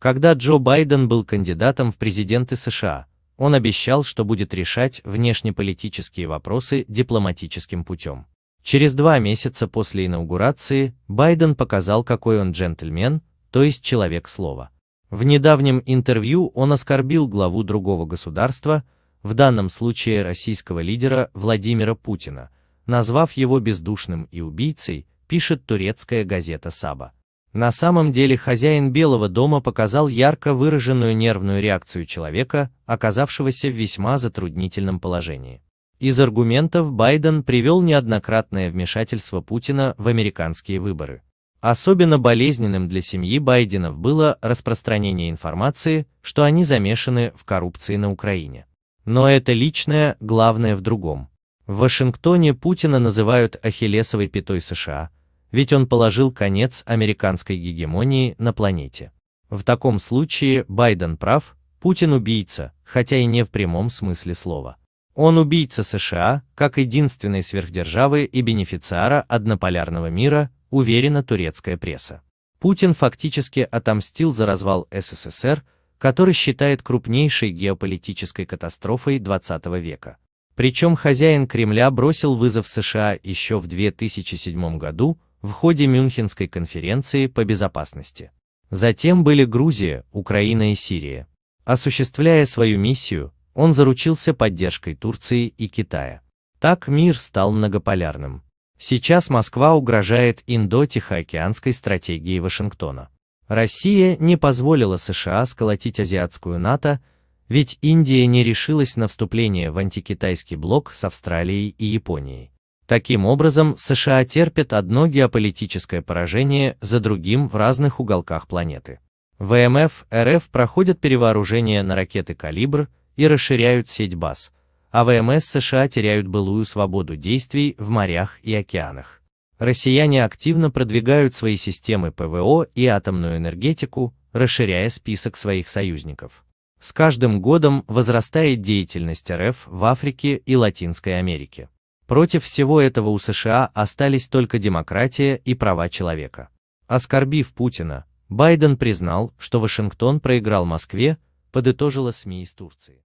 Когда Джо Байден был кандидатом в президенты США, он обещал, что будет решать внешнеполитические вопросы дипломатическим путем. Через два месяца после инаугурации Байден показал, какой он джентльмен, то есть человек слова. В недавнем интервью он оскорбил главу другого государства, в данном случае российского лидера Владимира Путина, назвав его бездушным и убийцей, пишет турецкая газета «Саба». На самом деле хозяин Белого дома показал ярко выраженную нервную реакцию человека, оказавшегося в весьма затруднительном положении. Из аргументов Байден привел неоднократное вмешательство Путина в американские выборы. Особенно болезненным для семьи Байденов было распространение информации, что они замешаны в коррупции на Украине. Но это личное, главное в другом. В Вашингтоне Путина называют ахиллесовой пятой США, ведь он положил конец американской гегемонии на планете. В таком случае Байден прав, Путин убийца, хотя и не в прямом смысле слова. Он убийца США, как единственной сверхдержавы и бенефициара однополярного мира, уверена турецкая пресса. Путин фактически отомстил за развал СССР, который считает крупнейшей геополитической катастрофой 20 века. Причем хозяин Кремля бросил вызов США еще в 2007 году, в ходе Мюнхенской конференции по безопасности. Затем были Грузия, Украина и Сирия. Осуществляя свою миссию, он заручился поддержкой Турции и Китая. Так мир стал многополярным. Сейчас Москва угрожает индо-тихоокеанской стратегии Вашингтона. Россия не позволила США сколотить азиатскую НАТО, ведь Индия не решилась на вступление в антикитайский блок с Австралией и Японией. Таким образом, США терпят одно геополитическое поражение за другим в разных уголках планеты. ВМФ РФ проходят перевооружение на ракеты «Калибр» и расширяют сеть баз, а ВМС США теряют былую свободу действий в морях и океанах. Россияне активно продвигают свои системы ПВО и атомную энергетику, расширяя список своих союзников. С каждым годом возрастает деятельность РФ в Африке и Латинской Америке. Против всего этого у США остались только демократия и права человека. Оскорбив Путина, Байден признал, что Вашингтон проиграл Москве, подытожила СМИ из Турции.